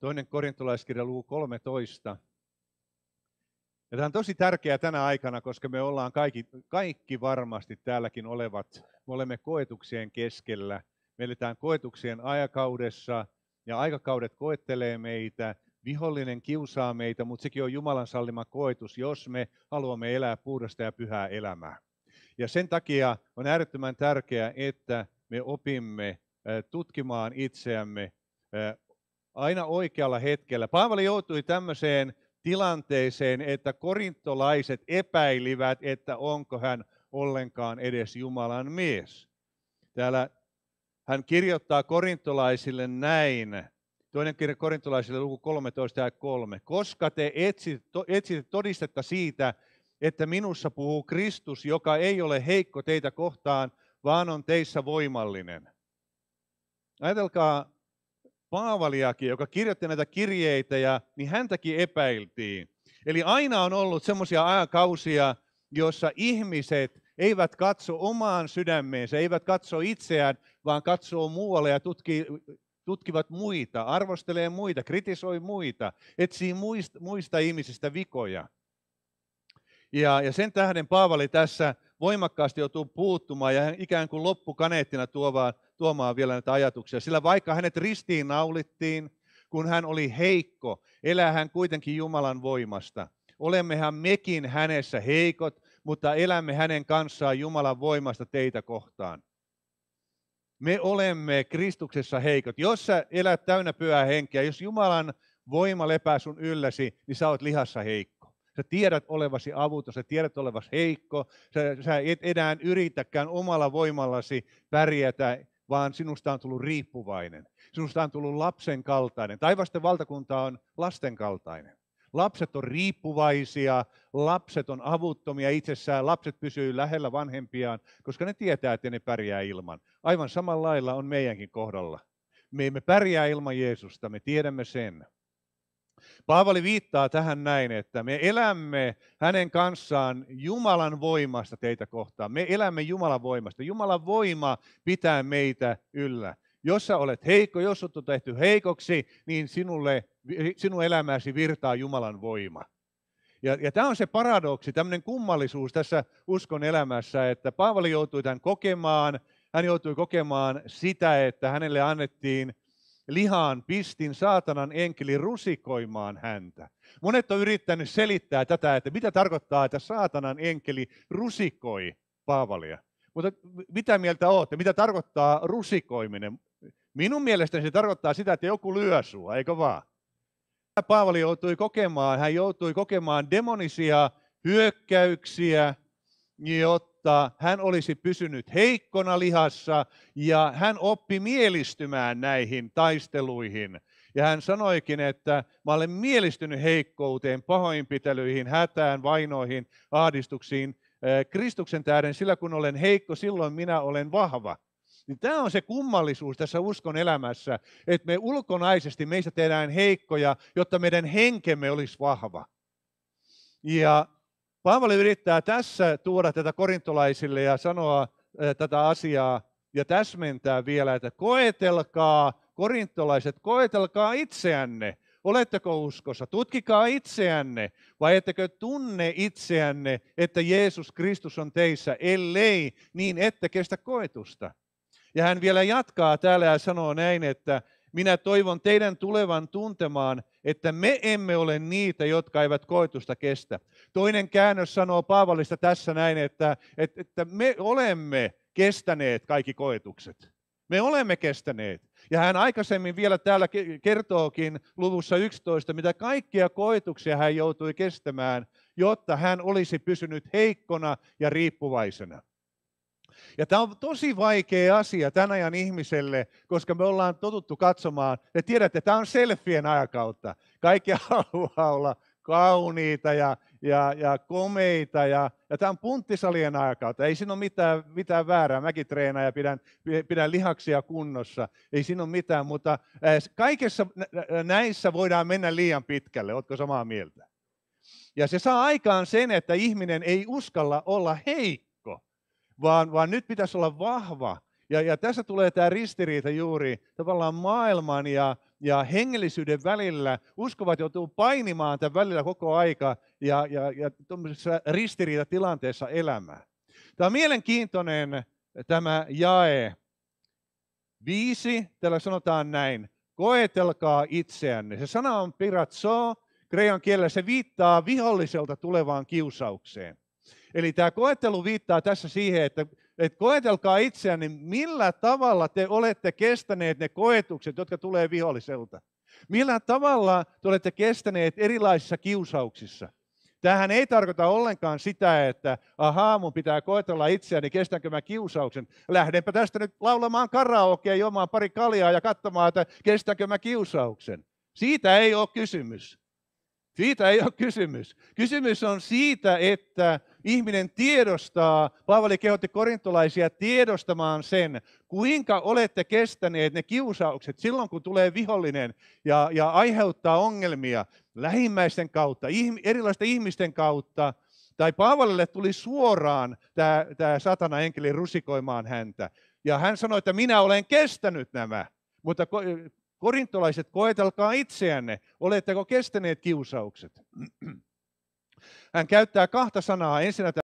toinen korintolaiskirja luku 13. Ja tämä on tosi tärkeää tänä aikana, koska me ollaan kaikki, kaikki varmasti täälläkin olevat. Me olemme koetuksien keskellä. Me eletään koetuksien ajakaudessa ja aikakaudet koettelee meitä. Vihollinen kiusaa meitä, mutta sekin on Jumalan sallima koetus, jos me haluamme elää puhdasta ja pyhää elämää. Ja sen takia on äärettömän tärkeää, että me opimme tutkimaan itseämme aina oikealla hetkellä. Paavali joutui tämmöiseen tilanteeseen, että korintolaiset epäilivät, että onko hän ollenkaan edes Jumalan mies. Täällä hän kirjoittaa korintolaisille näin, toinen kirja korintolaisille luku 13 ja 3. Koska te etsitte todistetta siitä, että minussa puhuu Kristus, joka ei ole heikko teitä kohtaan, vaan on teissä voimallinen. Ajatelkaa Paavaliakin, joka kirjoitti näitä kirjeitä, ja, niin häntäkin epäiltiin. Eli aina on ollut semmoisia ajakausia, jossa ihmiset eivät katso omaan sydämeensä, eivät katso itseään, vaan katsoo muualle ja tutki, tutkivat muita, arvostelee muita, kritisoi muita, etsii muista, muista ihmisistä vikoja. Ja, ja sen tähden Paavali tässä voimakkaasti joutuu puuttumaan ja hän ikään kuin loppukaneettina tuomaan, tuomaan vielä näitä ajatuksia. Sillä vaikka hänet ristiin naulittiin, kun hän oli heikko, elää hän kuitenkin Jumalan voimasta. Olemmehan mekin hänessä heikot, mutta elämme hänen kanssaan Jumalan voimasta teitä kohtaan. Me olemme Kristuksessa heikot. Jos sä elät täynnä pyhää henkeä, jos Jumalan voima lepää sun ylläsi, niin sä oot lihassa heikko. Sä tiedät olevasi avuton, sä tiedät olevasi heikko, sä, sä et enää yritäkään omalla voimallasi pärjätä, vaan sinusta on tullut riippuvainen. Sinusta on tullut lapsen kaltainen. Taivasten valtakunta on lasten kaltainen. Lapset on riippuvaisia, lapset on avuttomia itsessään, lapset pysyy lähellä vanhempiaan, koska ne tietää, että ne pärjää ilman. Aivan samalla lailla on meidänkin kohdalla. Me emme pärjää ilman Jeesusta, me tiedämme sen. Paavali viittaa tähän näin, että me elämme hänen kanssaan Jumalan voimasta teitä kohtaan. Me elämme Jumalan voimasta. Jumalan voima pitää meitä yllä. Jos sä olet heikko, jos sut on tehty heikoksi, niin sinulle, sinun elämäsi virtaa Jumalan voima. Ja, ja tämä on se paradoksi, tämmöinen kummallisuus tässä uskon elämässä, että Paavali joutui tämän kokemaan. Hän joutui kokemaan sitä, että hänelle annettiin lihaan pistin saatanan enkeli rusikoimaan häntä. Monet on yrittänyt selittää tätä, että mitä tarkoittaa, että saatanan enkeli rusikoi Paavalia. Mutta mitä mieltä olette? Mitä tarkoittaa rusikoiminen? Minun mielestäni se tarkoittaa sitä, että joku lyö sua, eikö vaan? Paavali joutui kokemaan, hän joutui kokemaan demonisia hyökkäyksiä, jotta kohtaa hän olisi pysynyt heikkona lihassa ja hän oppi mielistymään näihin taisteluihin. Ja hän sanoikin, että mä olen mielistynyt heikkouteen, pahoinpitelyihin, hätään, vainoihin, ahdistuksiin eh, Kristuksen tähden, sillä kun olen heikko, silloin minä olen vahva. Niin tämä on se kummallisuus tässä uskon elämässä, että me ulkonaisesti meistä tehdään heikkoja, jotta meidän henkemme olisi vahva. Ja Paavali yrittää tässä tuoda tätä korintolaisille ja sanoa eh, tätä asiaa ja täsmentää vielä, että koetelkaa, korintolaiset, koetelkaa itseänne. Oletteko uskossa? Tutkikaa itseänne, vai ettekö tunne itseänne, että Jeesus Kristus on teissä, ellei niin ette kestä koetusta. Ja hän vielä jatkaa täällä ja sanoo näin, että minä toivon teidän tulevan tuntemaan, että me emme ole niitä, jotka eivät koetusta kestä. Toinen käännös sanoo Paavallista tässä näin, että, että, että me olemme kestäneet kaikki koetukset. Me olemme kestäneet. Ja hän aikaisemmin vielä täällä kertookin luvussa 11, mitä kaikkia koetuksia hän joutui kestämään, jotta hän olisi pysynyt heikkona ja riippuvaisena. Ja tämä on tosi vaikea asia tämän ajan ihmiselle, koska me ollaan totuttu katsomaan, te tiedätte, tämä on selfien ajakautta. Kaikki haluaa olla kauniita ja, ja, ja komeita ja, ja tämä on punttisalien ajakautta. Ei siinä ole mitään, mitään väärää. Mäkin treenaan ja pidän, pidän lihaksia kunnossa. Ei siinä ole mitään, mutta äh, kaikessa näissä voidaan mennä liian pitkälle. Oletko samaa mieltä? Ja se saa aikaan sen, että ihminen ei uskalla olla heikko vaan, vaan nyt pitäisi olla vahva. Ja, ja tässä tulee tämä ristiriita juuri tavallaan maailman ja, ja hengellisyyden välillä. Uskovat joutuu painimaan tämän välillä koko aika ja, ja, ja tuommoisessa ristiriitatilanteessa elämää. Tämä on mielenkiintoinen eh, tämä jae viisi. Täällä sanotaan näin, koetelkaa itseänne. Se sana on piratso, kreikan kielellä se viittaa viholliselta tulevaan kiusaukseen. Eli tämä koettelu viittaa tässä siihen, että, että koetelkaa itseänne, millä tavalla te olette kestäneet ne koetukset, jotka tulee viholliselta. Millä tavalla te olette kestäneet erilaisissa kiusauksissa. Tähän ei tarkoita ollenkaan sitä, että ahaa, mun pitää koetella itseäni, kestänkö mä kiusauksen. Lähdenpä tästä nyt laulamaan karaokea, juomaan pari kaljaa ja katsomaan, että kestänkö mä kiusauksen. Siitä ei ole kysymys. Siitä ei ole kysymys. Kysymys on siitä, että ihminen tiedostaa, Paavali kehotti korintolaisia tiedostamaan sen, kuinka olette kestäneet ne kiusaukset silloin, kun tulee vihollinen ja, ja aiheuttaa ongelmia lähimmäisten kautta, erilaisten ihmisten kautta. Tai Paavalille tuli suoraan tämä, tämä satana enkeli rusikoimaan häntä. Ja hän sanoi, että minä olen kestänyt nämä. Mutta korintolaiset, koetelkaa itseänne, oletteko kestäneet kiusaukset? hän käyttää kahta sanaa. Ensinnä